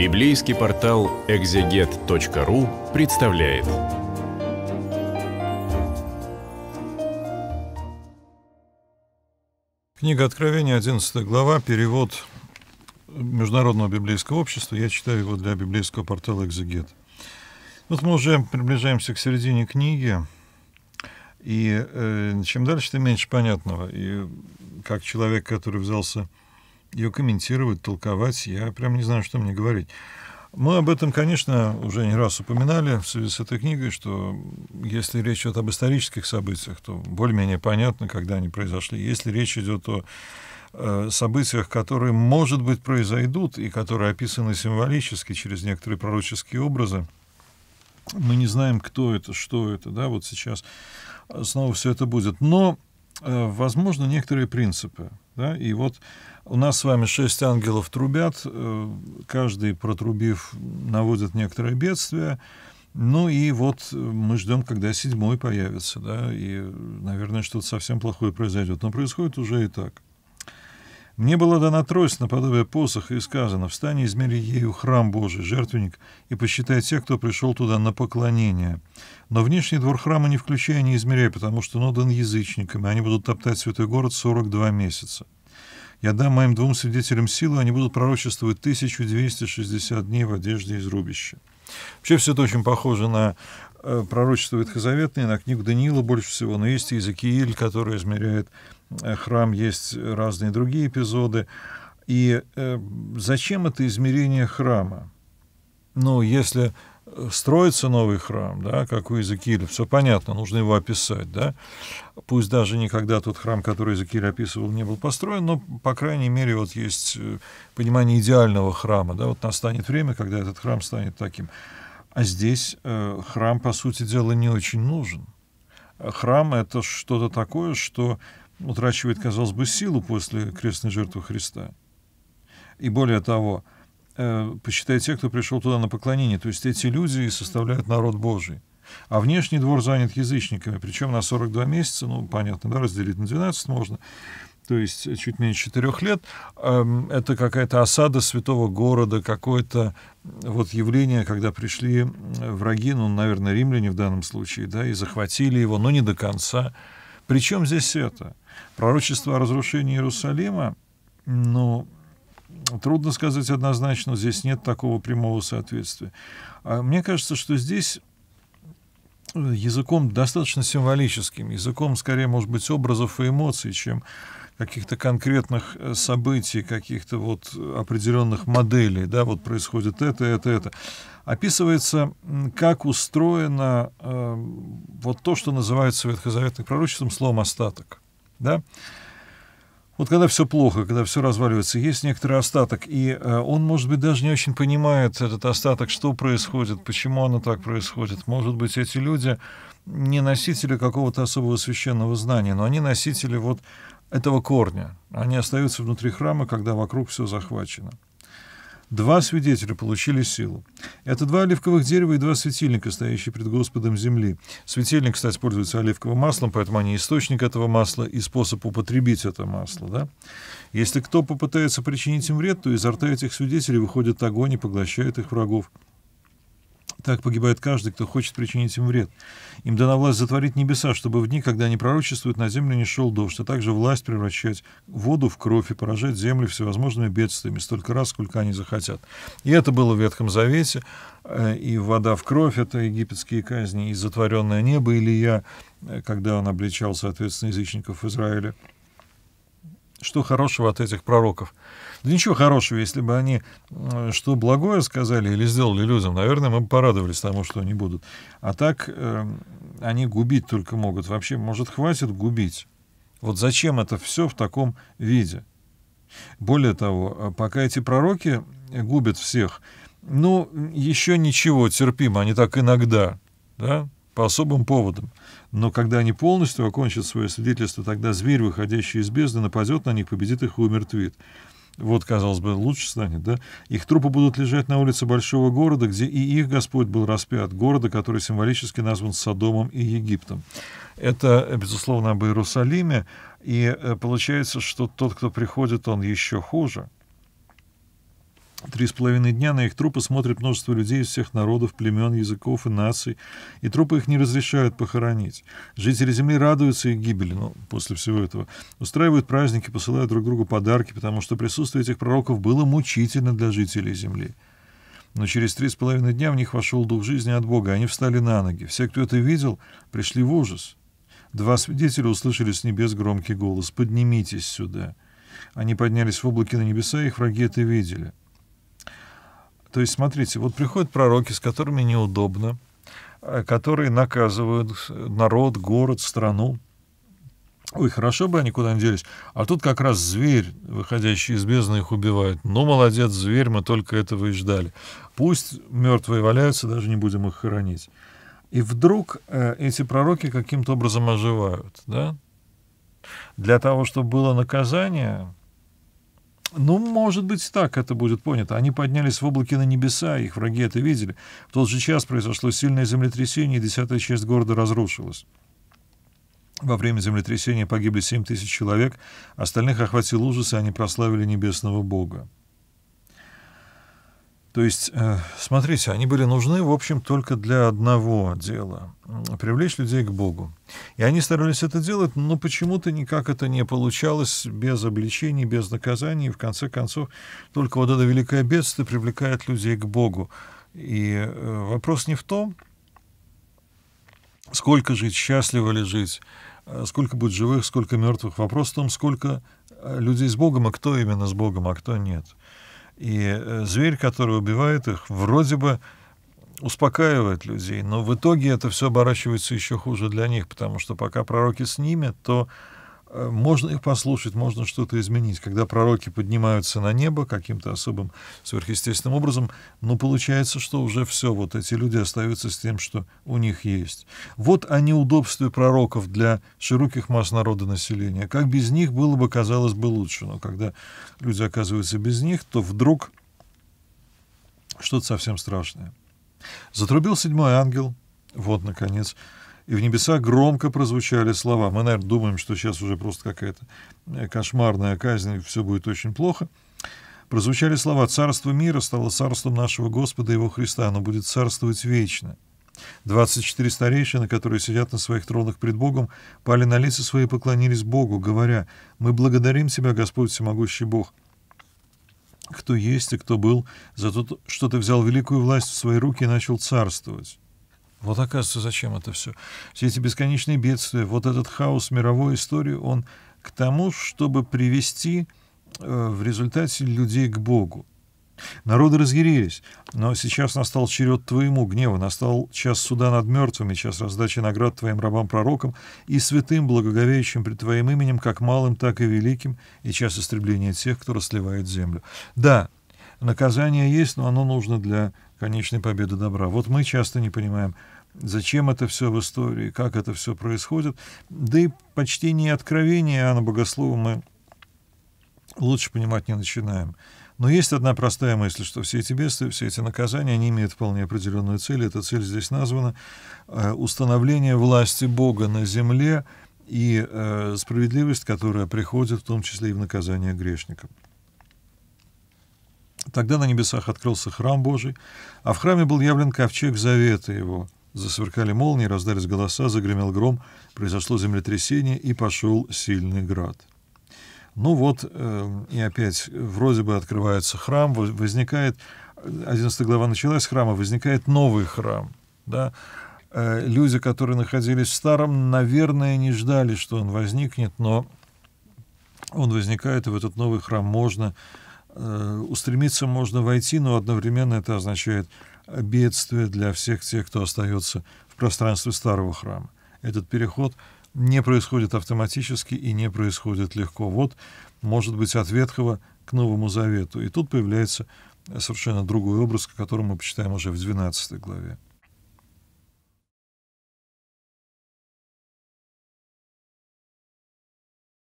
Библейский портал экзегет.ру представляет. Книга Откровения, 11 глава, перевод Международного библейского общества. Я читаю его для библейского портала «Экзегет». Вот мы уже приближаемся к середине книги, и э, чем дальше, тем меньше понятного. И как человек, который взялся ее комментировать, толковать. Я прям не знаю, что мне говорить. Мы об этом, конечно, уже не раз упоминали в связи с этой книгой, что если речь идет об исторических событиях, то более-менее понятно, когда они произошли. Если речь идет о э, событиях, которые, может быть, произойдут и которые описаны символически через некоторые пророческие образы. Мы не знаем, кто это, что это, да, вот сейчас снова все это будет. Но Э, возможно, некоторые принципы. Да? И вот у нас с вами шесть ангелов трубят, э, каждый, протрубив, наводит некоторое бедствие. Ну и вот э, мы ждем, когда седьмой появится, да, и, наверное, что-то совсем плохое произойдет. Но происходит уже и так. Мне была дана трость наподобие посоха и сказано, встань и измери ею храм Божий, жертвенник, и посчитай тех, кто пришел туда на поклонение. Но внешний двор храма не включай не измеряй, потому что он дан язычникам, и они будут топтать святой город 42 месяца. Я дам моим двум свидетелям силу, они будут пророчествовать 1260 дней в одежде из рубища. Вообще все это очень похоже на Э, пророчества ветхозаветные, на книгу Даниила больше всего, но есть Иезекииль, который измеряет э, храм, есть разные другие эпизоды. И э, зачем это измерение храма? Ну, если э, строится новый храм, да, как у Иезекииля, все понятно, нужно его описать, да. Пусть даже никогда тот храм, который Иезекииль описывал, не был построен, но, по крайней мере, вот есть понимание идеального храма, да, вот настанет время, когда этот храм станет таким. А здесь э, храм, по сути дела, не очень нужен. Э, храм — это что-то такое, что утрачивает, казалось бы, силу после крестной жертвы Христа. И более того, э, почитай тех, кто пришел туда на поклонение. То есть эти люди и составляют народ Божий. А внешний двор занят язычниками, причем на 42 месяца, ну, понятно, да, разделить на 12 можно — то есть чуть меньше четырех лет, эм, это какая-то осада святого города, какое-то вот явление, когда пришли враги, ну, наверное, римляне в данном случае, да, и захватили его, но не до конца. Причем здесь это? Пророчество о разрушении Иерусалима, ну, трудно сказать однозначно, здесь нет такого прямого соответствия. А мне кажется, что здесь языком достаточно символическим, языком, скорее, может быть, образов и эмоций, чем каких-то конкретных э, событий, каких-то вот определенных моделей, да, вот происходит это, это, это. Описывается, как устроено э, вот то, что называется в ветхозаветных пророчеством словом «остаток», да, вот когда все плохо, когда все разваливается, есть некоторый остаток, и э, он, может быть, даже не очень понимает этот остаток, что происходит, почему оно так происходит. Может быть, эти люди не носители какого-то особого священного знания, но они носители вот этого корня. Они остаются внутри храма, когда вокруг все захвачено. Два свидетеля получили силу. Это два оливковых дерева и два светильника, стоящие пред Господом земли. Светильник, кстати, пользуется оливковым маслом, поэтому они источник этого масла и способ употребить это масло. Да? Если кто попытается причинить им вред, то изо рта этих свидетелей выходит огонь и поглощает их врагов. Так погибает каждый, кто хочет причинить им вред. Им дана власть затворить небеса, чтобы в дни, когда они пророчествуют, на землю не шел дождь, а также власть превращать воду в кровь и поражать землю всевозможными бедствиями столько раз, сколько они захотят. И это было в Ветхом Завете, э, и вода в кровь — это египетские казни, и затворенное небо я, э, когда он обличал, соответственно, язычников Израиля — что хорошего от этих пророков? Да ничего хорошего, если бы они э, что благое сказали или сделали людям, наверное, мы бы порадовались тому, что они будут. А так э, они губить только могут. Вообще, может, хватит губить? Вот зачем это все в таком виде? Более того, э, пока эти пророки губят всех, ну, еще ничего терпимо, они так иногда, да, по особым поводам. Но когда они полностью окончат свое свидетельство, тогда зверь, выходящий из бездны, нападет на них, победит их и умертвит. Вот, казалось бы, лучше станет, да? Их трупы будут лежать на улице большого города, где и их Господь был распят, города, который символически назван Содомом и Египтом. Это, безусловно, об Иерусалиме, и э, получается, что тот, кто приходит, он еще хуже. Три с половиной дня на их трупы смотрит множество людей из всех народов, племен, языков и наций, и трупы их не разрешают похоронить. Жители Земли радуются их гибели, но ну, после всего этого устраивают праздники, посылают друг другу подарки, потому что присутствие этих пророков было мучительно для жителей Земли. Но через три с половиной дня в них вошел дух жизни от Бога, они встали на ноги. Все, кто это видел, пришли в ужас. Два свидетеля услышали с небес громкий голос «Поднимитесь сюда». Они поднялись в облаке на небеса, их враги это видели. То есть, смотрите, вот приходят пророки, с которыми неудобно, э, которые наказывают народ, город, страну. Ой, хорошо бы они куда-нибудь делись. А тут как раз зверь, выходящий из бездны, их убивает. Ну, молодец, зверь, мы только этого и ждали. Пусть мертвые валяются, даже не будем их хоронить. И вдруг э, эти пророки каким-то образом оживают. Да? Для того, чтобы было наказание, ну, может быть, так это будет понято. Они поднялись в облаке на небеса, их враги это видели. В тот же час произошло сильное землетрясение, и десятая часть города разрушилась. Во время землетрясения погибли 7 тысяч человек, остальных охватил ужас, и они прославили небесного Бога. То есть, э, смотрите, они были нужны, в общем, только для одного дела — привлечь людей к Богу. И они старались это делать, но почему-то никак это не получалось без обличений, без наказаний. И в конце концов, только вот это великое бедствие привлекает людей к Богу. И э, вопрос не в том, сколько жить, счастливо ли жить, э, сколько будет живых, сколько мертвых. Вопрос в том, сколько людей с Богом, а кто именно с Богом, а кто нет. — и э, зверь, который убивает их, вроде бы успокаивает людей, но в итоге это все оборачивается еще хуже для них, потому что пока пророки с ними, то Э, можно их послушать, можно что-то изменить. Когда пророки поднимаются на небо каким-то особым сверхъестественным образом, но ну, получается, что уже все, вот эти люди остаются с тем, что у них есть. Вот о неудобстве пророков для широких масс народа населения. Как без них было бы, казалось бы, лучше. Но когда люди оказываются без них, то вдруг что-то совсем страшное. Затрубил седьмой ангел, вот, наконец, — и в небеса громко прозвучали слова. Мы, наверное, думаем, что сейчас уже просто какая-то э, кошмарная казнь, и все будет очень плохо. Прозвучали слова «Царство мира стало царством нашего Господа и его Христа, оно будет царствовать вечно». 24 старейшины, которые сидят на своих тронах пред Богом, пали на лица свои и поклонились Богу, говоря, «Мы благодарим Тебя, Господь Всемогущий Бог, кто есть и кто был, за то, что Ты взял великую власть в свои руки и начал царствовать». Вот оказывается, зачем это все? Все эти бесконечные бедствия, вот этот хаос мировой истории, он к тому, чтобы привести э, в результате людей к Богу. Народы разъярились, но сейчас настал черед твоему гнева, настал час суда над мертвыми, час раздачи наград твоим рабам-пророкам и святым, благоговеющим пред твоим именем, как малым, так и великим, и час истребления тех, кто расливает землю. Да, наказание есть, но оно нужно для конечной победы добра. Вот мы часто не понимаем, зачем это все в истории, как это все происходит. Да и почти не откровение Иоанна Богослова мы лучше понимать не начинаем. Но есть одна простая мысль, что все эти бедствия, все эти наказания, они имеют вполне определенную цель. Эта цель здесь названа э, установление власти Бога на земле и э, справедливость, которая приходит в том числе и в наказание грешникам. Тогда на небесах открылся храм Божий, а в храме был явлен ковчег завета его. Засверкали молнии, раздались голоса, загремел гром, произошло землетрясение и пошел сильный град. Ну вот, э, и опять, вроде бы открывается храм, возникает, 11 глава началась храма, возникает новый храм, да, э, Люди, которые находились в старом, наверное, не ждали, что он возникнет, но он возникает, и в этот новый храм можно Э, устремиться можно войти, но одновременно это означает бедствие для всех тех, кто остается в пространстве старого храма. Этот переход не происходит автоматически и не происходит легко. Вот, может быть, от Ветхого к Новому Завету. И тут появляется совершенно другой образ, о мы почитаем уже в 12 главе.